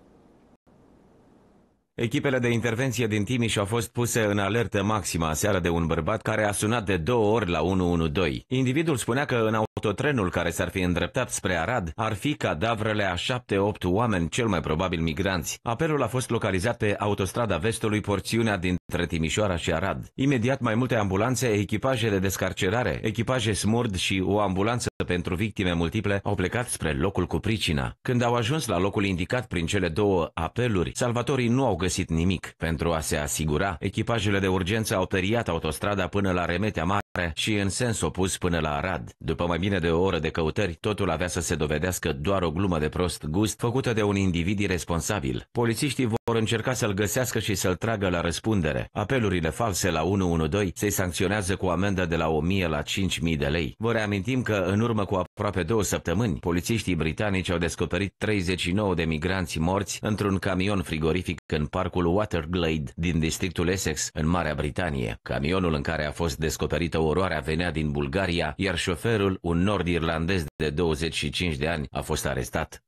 Echipele de intervenție din Timiș au fost puse în alertă maximă aseară de un bărbat care a sunat de două ori la 112. Individul spunea că în autotrenul care s-ar fi îndreptat spre Arad ar fi cadavrele a 7-8 oameni, cel mai probabil migranți. Apelul a fost localizat pe autostrada vestului, porțiunea dintre Timișoara și Arad. Imediat mai multe ambulanțe, echipaje de descarcerare, echipaje smurd și o ambulanță pentru victime multiple au plecat spre locul cu pricina. Când au ajuns la locul indicat prin cele două apeluri, salvatorii nu au găsit găsit nimic. Pentru a se asigura, echipajele de urgență au tăriat autostrada până la Remetea Mare și în sens opus până la Arad. După mai bine de o oră de căutări, totul avea să se dovedească doar o glumă de prost gust făcută de un individ irresponsabil. Polițiștii vor încerca să-l găsească și să-l tragă la răspundere. Apelurile false la 112 se sancționează cu amendă de la 1000 la 5000 de lei. Vă reamintim că în urmă cu aproape două săptămâni, polițiștii britanici au descoperit 39 de migranți morți într-un camion frigorific în parcul Waterglade din districtul Essex, în Marea Britanie. Camionul în care a fost descoperită oroarea venea din Bulgaria, iar șoferul, un nord-irlandez de 25 de ani, a fost arestat.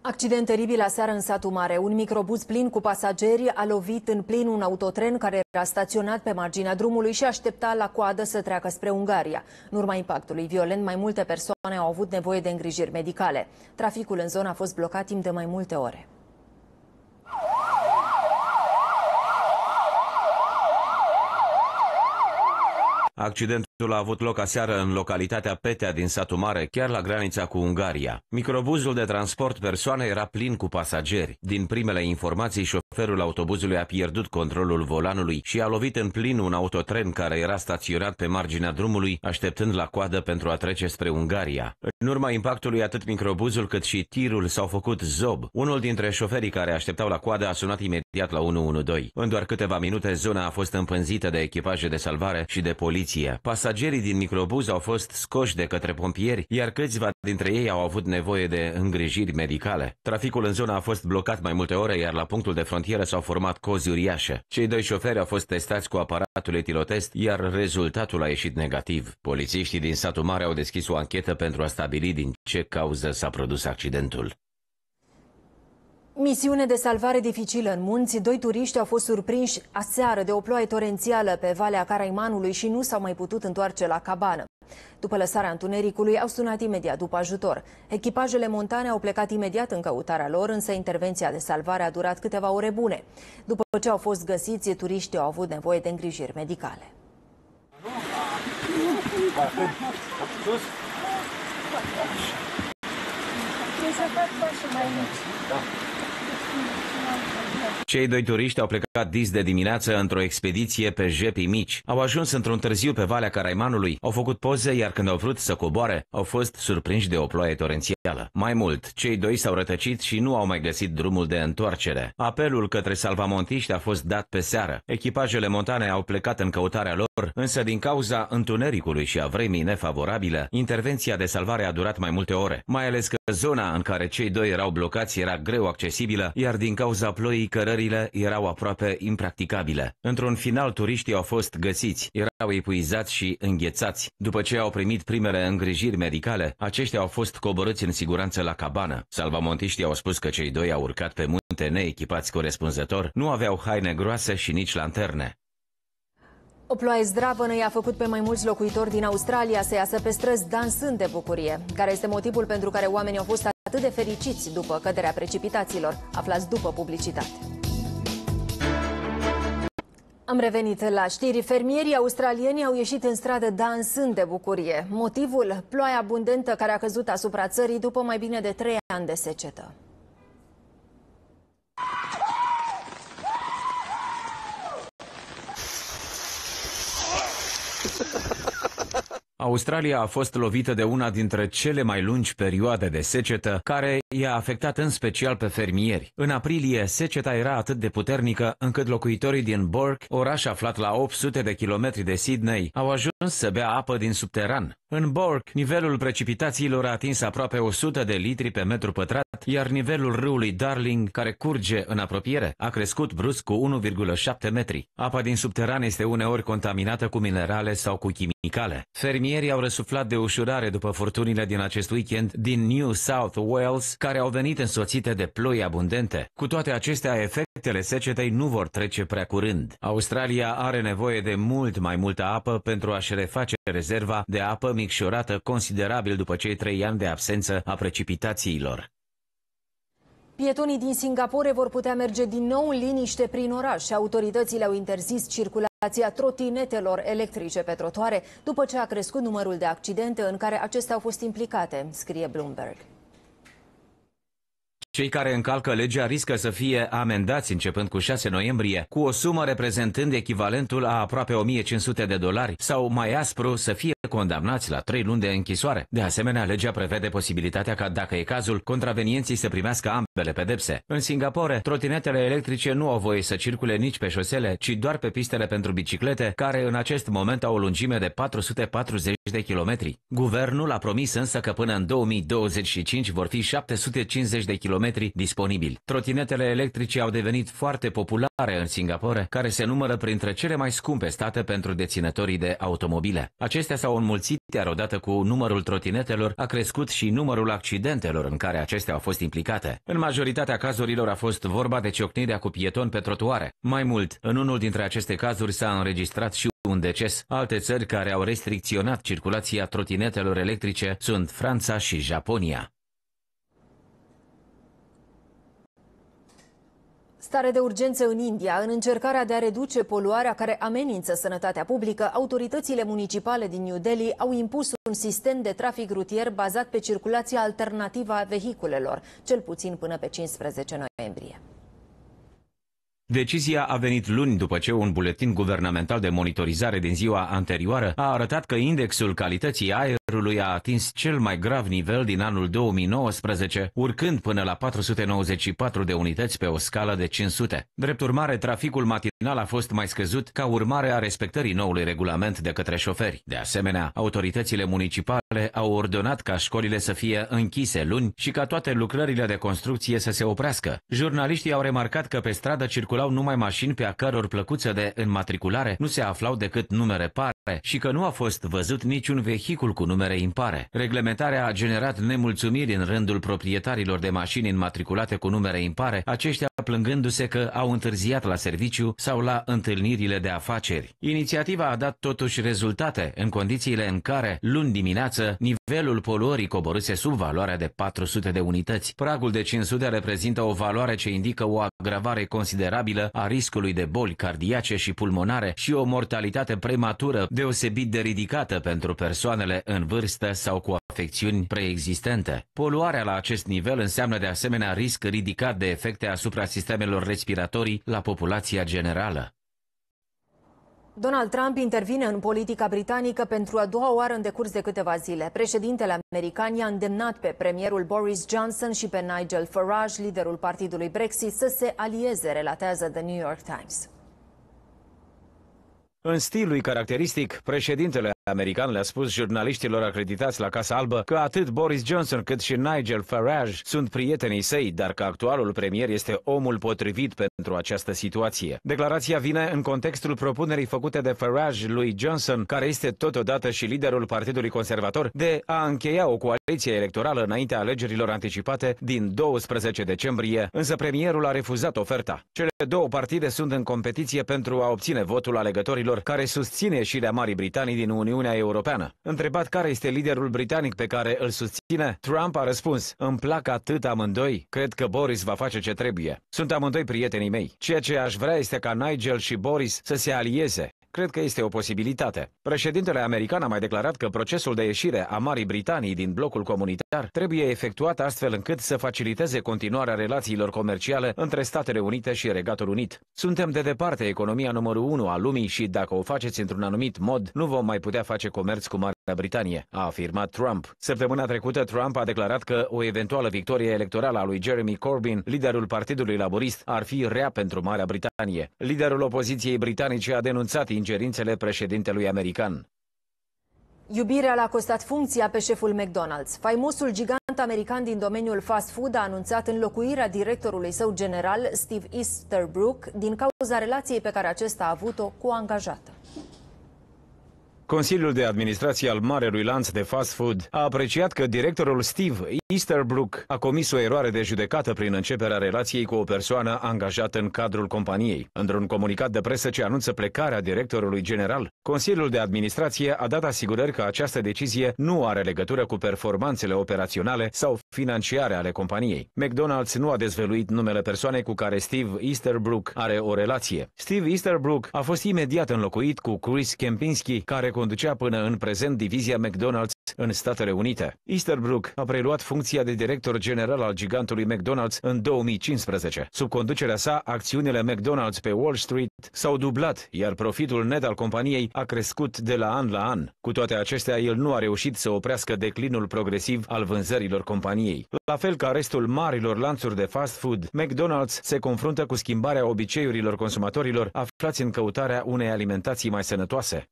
Accident teribil aseară în satul mare. Un microbuz plin cu pasageri a lovit în plin un autotren care era staționat pe marginea drumului și aștepta la coadă să treacă spre Ungaria. În urma impactului violent, mai multe persoane au avut nevoie de îngrijiri medicale. Traficul în zonă a fost blocat timp de mai multe ore. acidente a avut loc aseară în localitatea Petea din satul Mare, chiar la granița cu Ungaria. Microbuzul de transport persoane era plin cu pasageri. Din primele informații, șoferul autobuzului a pierdut controlul volanului și a lovit în plin un autotren care era staționat pe marginea drumului, așteptând la coadă pentru a trece spre Ungaria. În urma impactului, atât microbuzul cât și tirul s-au făcut zob. Unul dintre șoferii care așteptau la coadă a sunat imediat la 112. În doar câteva minute, zona a fost împânzită de echipaje de salvare și de poliție. Pasageri Pasagerii din microbuz au fost scoși de către pompieri, iar câțiva dintre ei au avut nevoie de îngrijiri medicale. Traficul în zona a fost blocat mai multe ore, iar la punctul de frontieră s-au format cozi uriașe. Cei doi șoferi au fost testați cu aparatul etilotest, iar rezultatul a ieșit negativ. Polițiștii din satul mare au deschis o anchetă pentru a stabili din ce cauză s-a produs accidentul. Misiune de salvare dificilă în munți, doi turiști au fost surprinși aseară de o ploaie torențială pe Valea Caraimanului și nu s-au mai putut întoarce la cabană. După lăsarea întunericului, au sunat imediat după ajutor. Echipajele montane au plecat imediat în căutarea lor, însă intervenția de salvare a durat câteva ore bune. După ce au fost găsiți, turiștii au avut nevoie de îngrijiri medicale. Nu. Nu. Nu. Nu. Nu. Nu. Mm-hmm. Cei doi turiști au plecat dis de dimineață într-o expediție pe jepii mici. Au ajuns într-un târziu pe Valea Caraimanului, au făcut poze, iar când au vrut să coboare, au fost surprinși de o ploaie torențială. Mai mult, cei doi s-au rătăcit și nu au mai găsit drumul de întoarcere. Apelul către salvamontiști a fost dat pe seară. Echipajele montane au plecat în căutarea lor, însă din cauza întunericului și a vremii nefavorabile, intervenția de salvare a durat mai multe ore. Mai ales că zona în care cei doi erau blocați era greu accesibilă, iar din cauza cauza ploii cărările erau aproape impracticabile. Într-un final, turiștii au fost găsiți, erau epuizați și înghețați. După ce au primit primele îngrijiri medicale, aceștia au fost coborâți în siguranță la cabană. Salvamontiștii au spus că cei doi au urcat pe munte neechipați corespunzător, nu aveau haine groase și nici lanterne. O ploaie zdravănă i-a făcut pe mai mulți locuitori din Australia să iasă pe străzi dansând de bucurie, care este motivul pentru care oamenii au fost atât de fericiți după căderea precipitațiilor. Aflați după publicitate. Am revenit la știri. Fermierii australieni au ieșit în stradă dansând de bucurie. Motivul? Ploaia abundentă care a căzut asupra țării după mai bine de trei ani de secetă. Australia a fost lovită de una dintre cele mai lungi perioade de secetă, care i-a afectat în special pe fermieri. În aprilie, seceta era atât de puternică încât locuitorii din Bourke, oraș aflat la 800 de kilometri de Sydney, au ajuns să bea apă din subteran. În Bork, nivelul precipitațiilor a atins aproape 100 de litri pe metru pătrat, iar nivelul râului Darling, care curge în apropiere, a crescut brusc cu 1,7 metri. Apa din subteran este uneori contaminată cu minerale sau cu chimicale. Fermierii au răsuflat de ușurare după furtunile din acest weekend din New South Wales, care au venit însoțite de ploi abundente. Cu toate acestea, efectele secetei nu vor trece prea curând. Australia are nevoie de mult mai multă apă pentru a-și reface rezerva de apă micșorată considerabil după cei trei ani de absență a precipitațiilor. Pietonii din Singapore vor putea merge din nou în liniște prin oraș și autoritățile au interzis circulația trotinetelor electrice pe trotuare după ce a crescut numărul de accidente în care acestea au fost implicate, scrie Bloomberg. Cei care încalcă legea riscă să fie amendați începând cu 6 noiembrie, cu o sumă reprezentând echivalentul a aproape 1500 de dolari sau mai aspru să fie condamnați la 3 luni de închisoare. De asemenea, legea prevede posibilitatea ca, dacă e cazul, contravenienții să primească ambele pedepse. În Singapore, trotinetele electrice nu au voie să circule nici pe șosele, ci doar pe pistele pentru biciclete, care în acest moment au o lungime de 440 de kilometri. Guvernul a promis însă că până în 2025 vor fi 750 de kilometri kilometri disponibili. Trotinetele electrice au devenit foarte populare în Singapore, care se numără printre cele mai scumpe state pentru deținătorii de automobile. Acestea s-au înmulțit, iar odată cu numărul trotinetelor a crescut și numărul accidentelor în care acestea au fost implicate. În majoritatea cazurilor a fost vorba de ciocnirea cu pieton pe trotuare. Mai mult, în unul dintre aceste cazuri s-a înregistrat și un deces. Alte țări care au restricționat circulația trotinetelor electrice sunt Franța și Japonia. Stare de urgență în India. În încercarea de a reduce poluarea care amenință sănătatea publică, autoritățile municipale din New Delhi au impus un sistem de trafic rutier bazat pe circulația alternativă a vehiculelor, cel puțin până pe 15 noiembrie. Decizia a venit luni după ce un buletin guvernamental de monitorizare din ziua anterioară a arătat că indexul calității aerului a atins cel mai grav nivel din anul 2019, urcând până la 494 de unități pe o scală de 500. Drept urmare, traficul matinal a fost mai scăzut ca urmare a respectării noului regulament de către șoferi. De asemenea, autoritățile municipale care au ordonat ca școlile să fie închise luni și ca toate lucrările de construcție să se oprească. Jurnaliștii au remarcat că pe stradă circulau numai mașini pe a căror plăcuță de înmatriculare nu se aflau decât numere pare și că nu a fost văzut niciun vehicul cu numere impare. Reglementarea a generat nemulțumiri în rândul proprietarilor de mașini înmatriculate cu numere impare, aceștia plângându-se că au întârziat la serviciu sau la întâlnirile de afaceri. Inițiativa a dat totuși rezultate în condițiile în care, luni dimineață, nivelul poluării coborâse sub valoarea de 400 de unități. Pragul de 500 reprezintă o valoare ce indică o agravare considerabilă a riscului de boli cardiace și pulmonare și o mortalitate prematură deosebit de ridicată pentru persoanele în vârstă sau cu afecțiuni preexistente. Poluarea la acest nivel înseamnă de asemenea risc ridicat de efecte asupra sistemelor respiratorii la populația generală. Donald Trump intervine în politica britanică pentru a doua oară în decurs de câteva zile. Președintele american i-a îndemnat pe premierul Boris Johnson și pe Nigel Farage, liderul partidului Brexit, să se alieze, relatează The New York Times. În stilul caracteristic, președintele american le-a spus jurnaliștilor acreditați la Casa Albă că atât Boris Johnson cât și Nigel Farage sunt prietenii săi, dar că actualul premier este omul potrivit pentru această situație. Declarația vine în contextul propunerii făcute de Farage lui Johnson, care este totodată și liderul Partidului Conservator, de a încheia o coaliție electorală înaintea alegerilor anticipate din 12 decembrie, însă premierul a refuzat oferta. Cele două partide sunt în competiție pentru a obține votul alegătorilor care susține ieșirea Marii Britanii din Uniune Uniunea Europeană. Întrebat care este liderul britanic pe care îl susține, Trump a răspuns, îmi plac atât amândoi, cred că Boris va face ce trebuie. Sunt amândoi prietenii mei. Ceea ce aș vrea este ca Nigel și Boris să se alieze, Cred că este o posibilitate. Președintele american a mai declarat că procesul de ieșire a Marii Britanii din blocul comunitar trebuie efectuat astfel încât să faciliteze continuarea relațiilor comerciale între Statele Unite și Regatul Unit. Suntem de departe economia numărul 1 a lumii și dacă o faceți într-un anumit mod, nu vom mai putea face comerț cu Marea Britanie, a afirmat Trump. Săptămâna trecută, Trump a declarat că o eventuală victorie electorală a lui Jeremy Corbyn, liderul Partidului Laborist, ar fi rea pentru Marea Britanie. Liderul opoziției britanice a denunțat Ingerințele președintelui american. Iubirea l-a costat funcția pe șeful McDonald's. Faimosul gigant american din domeniul fast food a anunțat înlocuirea directorului său general, Steve Easterbrook, din cauza relației pe care acesta a avut-o cu angajată. Consiliul de administrație al marelui lanț de fast food a apreciat că directorul Steve Easterbrook a comis o eroare de judecată prin începerea relației cu o persoană angajată în cadrul companiei. Într-un comunicat de presă ce anunță plecarea directorului general, Consiliul de administrație a dat asigurări că această decizie nu are legătură cu performanțele operaționale sau financiare ale companiei. McDonald's nu a dezvăluit numele persoanei cu care Steve Easterbrook are o relație. Steve Easterbrook a fost imediat înlocuit cu Chris Kempinski, care conducea până în prezent divizia McDonald's în Statele Unite. Easterbrook a preluat funcția de director general al gigantului McDonald's în 2015. Sub conducerea sa, acțiunile McDonald's pe Wall Street s-au dublat, iar profitul net al companiei a crescut de la an la an. Cu toate acestea, el nu a reușit să oprească declinul progresiv al vânzărilor companiei. La fel ca restul marilor lanțuri de fast food, McDonald's se confruntă cu schimbarea obiceiurilor consumatorilor aflați în căutarea unei alimentații mai sănătoase.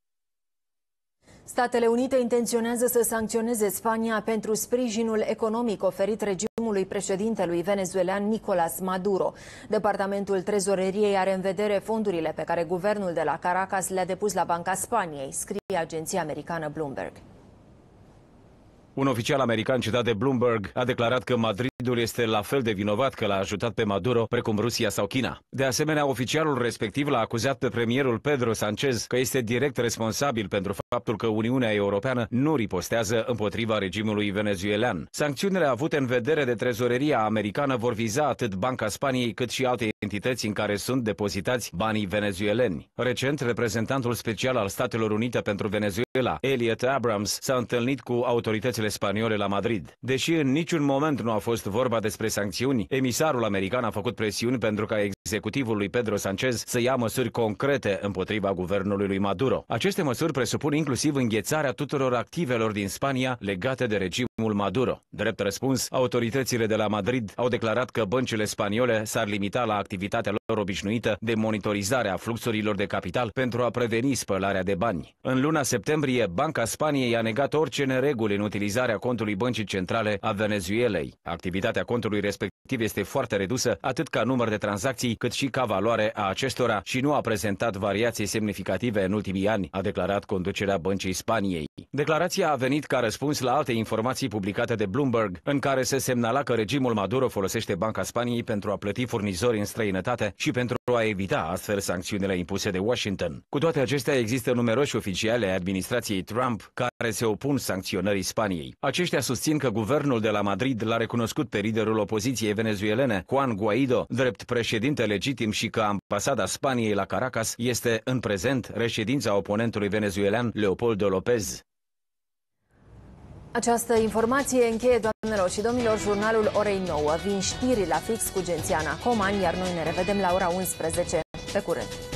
Statele Unite intenționează să sancționeze Spania pentru sprijinul economic oferit regimului președintelui venezuelan Nicolas Maduro. Departamentul Trezoreriei are în vedere fondurile pe care guvernul de la Caracas le-a depus la Banca Spaniei, scrie agenția americană Bloomberg. Un oficial american citat de Bloomberg a declarat că Madridul este la fel de vinovat că l-a ajutat pe Maduro precum Rusia sau China. De asemenea, oficialul respectiv l-a acuzat pe premierul Pedro Sanchez că este direct responsabil pentru faptul că Uniunea Europeană nu ripostează împotriva regimului venezuelan. Sancțiunile avute în vedere de trezoreria americană vor viza atât Banca Spaniei cât și alte entități în care sunt depozitați banii venezueleni. Recent, reprezentantul special al Statelor Unite pentru Venezuela, Elliot Abrams, s-a întâlnit cu autoritățile forțele spaniole la Madrid. Deși în niciun moment nu a fost vorba despre sancțiuni, emisarul american a făcut presiuni pentru ca executivul lui Pedro Sanchez să ia măsuri concrete împotriva guvernului lui Maduro. Aceste măsuri presupun inclusiv înghețarea tuturor activelor din Spania legate de regim Maduro. Drept răspuns, autoritățile de la Madrid au declarat că băncile spaniole s-ar limita la activitatea lor obișnuită de monitorizare a fluxurilor de capital pentru a preveni spălarea de bani. În luna septembrie, Banca Spaniei a negat orice nereguli în utilizarea contului Băncii Centrale a Venezuelei. Activitatea contului respectiv este foarte redusă, atât ca număr de tranzacții, cât și ca valoare a acestora și nu a prezentat variații semnificative în ultimii ani, a declarat conducerea Băncii Spaniei. Declarația a venit ca răspuns la alte informații informații publicate de Bloomberg, în care se semnala că regimul Maduro folosește Banca Spaniei pentru a plăti furnizori în străinătate și pentru a evita astfel sancțiunile impuse de Washington. Cu toate acestea, există numeroși oficiali ai administrației Trump care se opun sancționării Spaniei. Aceștia susțin că guvernul de la Madrid l-a recunoscut pe liderul opoziției venezuelene, Juan Guaido, drept președinte legitim și că ambasada Spaniei la Caracas este în prezent reședința oponentului venezuelan Leopoldo López. Această informație încheie, doamnelor și domnilor, jurnalul orei 9. Vin știri la fix cu Gențiana Coman, iar noi ne revedem la ora 11. Pe curând!